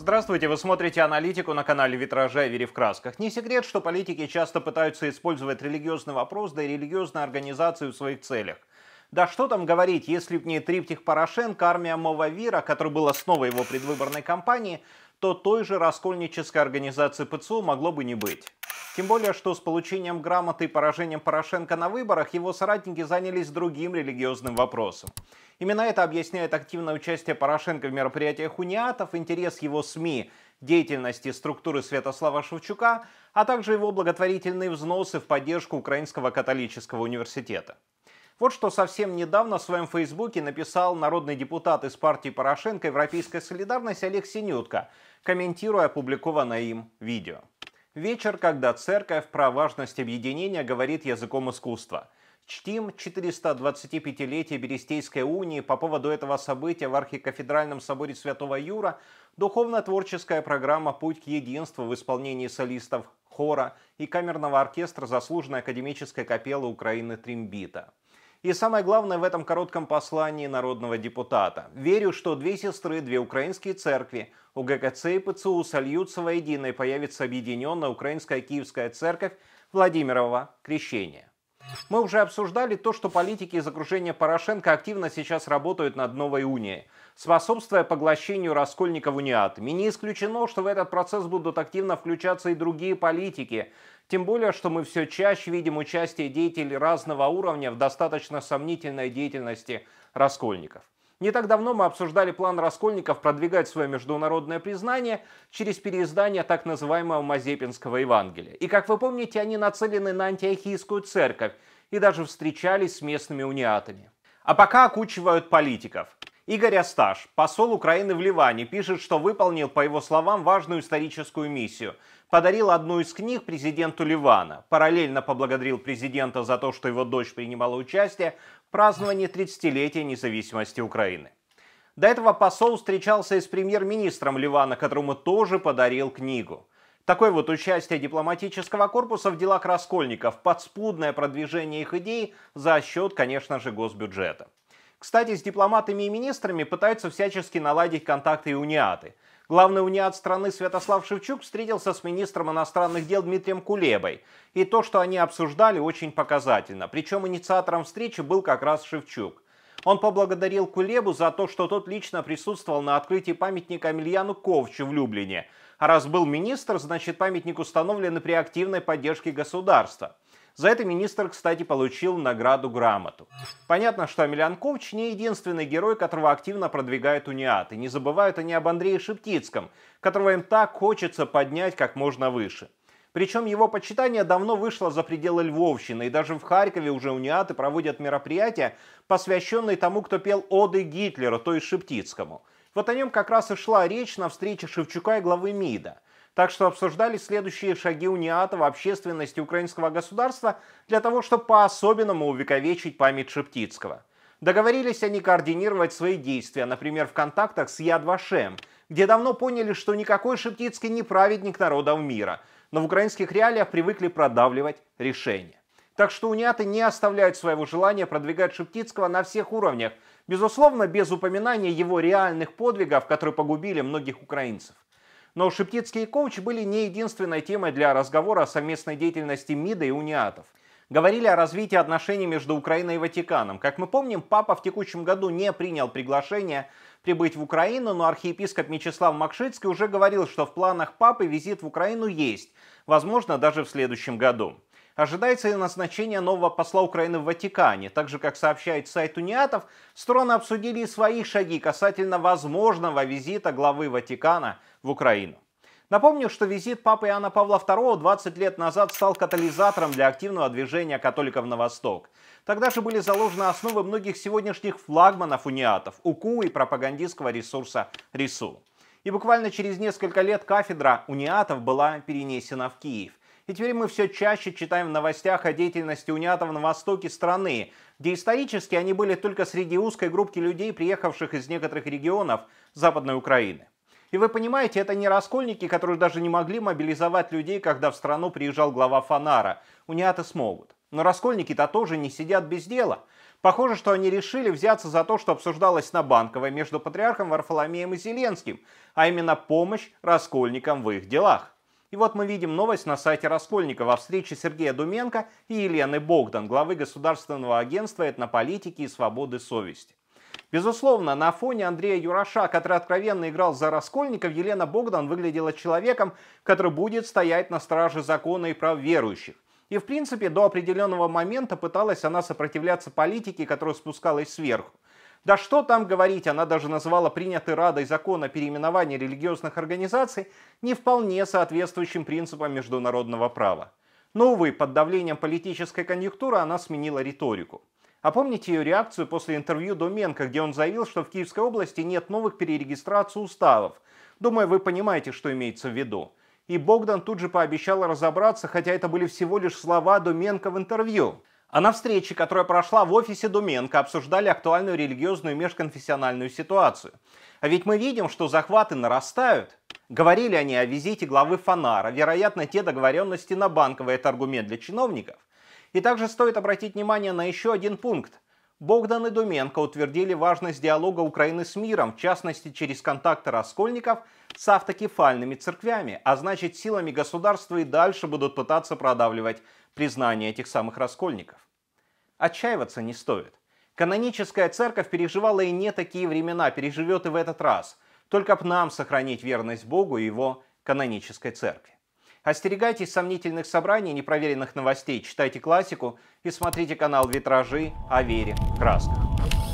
Здравствуйте, вы смотрите аналитику на канале Витража и Вери в красках. Не секрет, что политики часто пытаются использовать религиозный вопрос, да и религиозную организацию в своих целях. Да что там говорить, если б не триптих Порошенко, армия Мова Вира, который был основой его предвыборной кампании, то той же раскольнической организации ПЦУ могло бы не быть. Тем более, что с получением грамоты и поражением Порошенко на выборах его соратники занялись другим религиозным вопросом. Именно это объясняет активное участие Порошенко в мероприятиях униатов, интерес его СМИ, деятельности структуры Святослава Шевчука, а также его благотворительные взносы в поддержку Украинского католического университета. Вот что совсем недавно в своем фейсбуке написал народный депутат из партии Порошенко «Европейская солидарность» Олег Синютко, комментируя опубликованное им видео. Вечер, когда церковь про важность объединения говорит языком искусства. Чтим 425-летие Берестейской унии по поводу этого события в архикафедральном соборе Святого Юра духовно-творческая программа «Путь к единству» в исполнении солистов хора и камерного оркестра заслуженной академической капеллы Украины Тримбита. И самое главное в этом коротком послании народного депутата. Верю, что две сестры, две украинские церкви, УГКЦ и ПЦУ сольются воедино и появится объединенная Украинская Киевская Церковь Владимирова Крещения. Мы уже обсуждали то, что политики из окружения Порошенко активно сейчас работают над новой унией, способствуя поглощению раскольников униатами. Не исключено, что в этот процесс будут активно включаться и другие политики, тем более, что мы все чаще видим участие деятелей разного уровня в достаточно сомнительной деятельности раскольников. Не так давно мы обсуждали план Раскольников продвигать свое международное признание через переиздание так называемого Мазепинского Евангелия. И, как вы помните, они нацелены на антиохийскую церковь и даже встречались с местными униатами. А пока окучивают политиков. Игорь Асташ, посол Украины в Ливане, пишет, что выполнил, по его словам, важную историческую миссию. Подарил одну из книг президенту Ливана. Параллельно поблагодарил президента за то, что его дочь принимала участие в праздновании 30-летия независимости Украины. До этого посол встречался и с премьер-министром Ливана, которому тоже подарил книгу. Такое вот участие дипломатического корпуса в делах раскольников, подспудное продвижение их идей за счет, конечно же, госбюджета. Кстати, с дипломатами и министрами пытаются всячески наладить контакты и униаты. Главный униат страны Святослав Шевчук встретился с министром иностранных дел Дмитрием Кулебой. И то, что они обсуждали, очень показательно. Причем инициатором встречи был как раз Шевчук. Он поблагодарил Кулебу за то, что тот лично присутствовал на открытии памятника Емельяну Ковчу в Люблине. А раз был министр, значит памятник установлен при активной поддержке государства. За это министр, кстати, получил награду грамоту. Понятно, что Амелянкович не единственный герой, которого активно продвигают униаты. Не забывают они об Андрее Шептицком, которого им так хочется поднять как можно выше. Причем его почитание давно вышло за пределы Львовщины, и даже в Харькове уже униаты проводят мероприятия, посвященные тому, кто пел оды Гитлеру, то есть Шептицкому. Вот о нем как раз и шла речь на встрече Шевчука и главы МИДа. Так что обсуждали следующие шаги униатова, общественности украинского государства для того, чтобы по-особенному увековечить память Шептицкого. Договорились они координировать свои действия, например, в контактах с Ядвашем, где давно поняли, что никакой Шептицкий не праведник народов мира, но в украинских реалиях привыкли продавливать решения. Так что униаты не оставляют своего желания продвигать Шептицкого на всех уровнях, безусловно, без упоминания его реальных подвигов, которые погубили многих украинцев. Но Шептицкий и Коуч были не единственной темой для разговора о совместной деятельности МИДа и униатов. Говорили о развитии отношений между Украиной и Ватиканом. Как мы помним, папа в текущем году не принял приглашение прибыть в Украину, но архиепископ Мечислав Макшицкий уже говорил, что в планах папы визит в Украину есть, возможно, даже в следующем году. Ожидается и назначение нового посла Украины в Ватикане. Так же, как сообщает сайт униатов, стороны обсудили и свои шаги касательно возможного визита главы Ватикана в Украину. Напомню, что визит папы Иоанна Павла II 20 лет назад стал катализатором для активного движения католиков на восток. Тогда же были заложены основы многих сегодняшних флагманов униатов, УКУ и пропагандистского ресурса РИСУ. И буквально через несколько лет кафедра униатов была перенесена в Киев. И теперь мы все чаще читаем в новостях о деятельности унятов на востоке страны, где исторически они были только среди узкой группки людей, приехавших из некоторых регионов Западной Украины. И вы понимаете, это не раскольники, которые даже не могли мобилизовать людей, когда в страну приезжал глава Фанара. Униаты смогут. Но раскольники-то тоже не сидят без дела. Похоже, что они решили взяться за то, что обсуждалось на Банковой между патриархом Варфоломеем и Зеленским, а именно помощь раскольникам в их делах. И вот мы видим новость на сайте Раскольникова о встрече Сергея Думенко и Елены Богдан, главы Государственного агентства этнополитики и свободы совести. Безусловно, на фоне Андрея Юраша, который откровенно играл за Раскольников, Елена Богдан выглядела человеком, который будет стоять на страже закона и прав верующих. И, в принципе, до определенного момента пыталась она сопротивляться политике, которая спускалась сверху. Да что там говорить, она даже назвала принятый Радой закон о переименовании религиозных организаций не вполне соответствующим принципам международного права. Но, увы, под давлением политической конъюнктуры она сменила риторику. А помните ее реакцию после интервью Доменко, где он заявил, что в Киевской области нет новых перерегистраций уставов? Думаю, вы понимаете, что имеется в виду. И Богдан тут же пообещал разобраться, хотя это были всего лишь слова Доменко в интервью. А на встрече, которая прошла в офисе Думенко, обсуждали актуальную религиозную и межконфессиональную ситуацию. А ведь мы видим, что захваты нарастают. Говорили они о визите главы Фонара, вероятно, те договоренности на банковый – это аргумент для чиновников. И также стоит обратить внимание на еще один пункт. Богдан и Думенко утвердили важность диалога Украины с миром, в частности через контакты раскольников с автокефальными церквями, а значит силами государства и дальше будут пытаться продавливать признание этих самых раскольников. Отчаиваться не стоит. Каноническая церковь переживала и не такие времена, переживет и в этот раз. Только б нам сохранить верность Богу и его канонической церкви. Остерегайтесь сомнительных собраний, непроверенных новостей, читайте классику и смотрите канал «Витражи» о вере в красках.